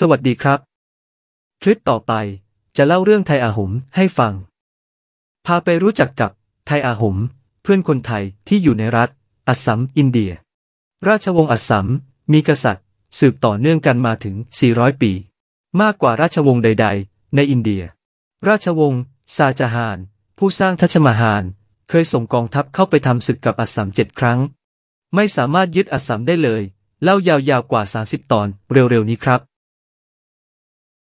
สวัสดีครับ คลิปต่อไป จะเล่าเรื่องไทยอาหมให้ฟัง พาไปรู้จักกับไทยอาหม เพื่อนคนไทยที่อยู่ในรัฐ อัสสัมอินเดีย ราชวงศ์อัสสัมมีกษัตริย์ สืบต่อเนื่องกันมาถึง 400 ปี มากกว่าราชวงศ์ใดๆ ในอินเดีย ราชวงศ์ซาจาฮานผู้สร้างทัชมาฮานเคยส่งกองทัพเข้าไปทำศึกกับอัสสัมเจ็ดครั้ง ไม่สามารถยึดอัสสัมได้เลยเล่ายาวๆกว่า30 ตอนเร็วๆนี้ครับ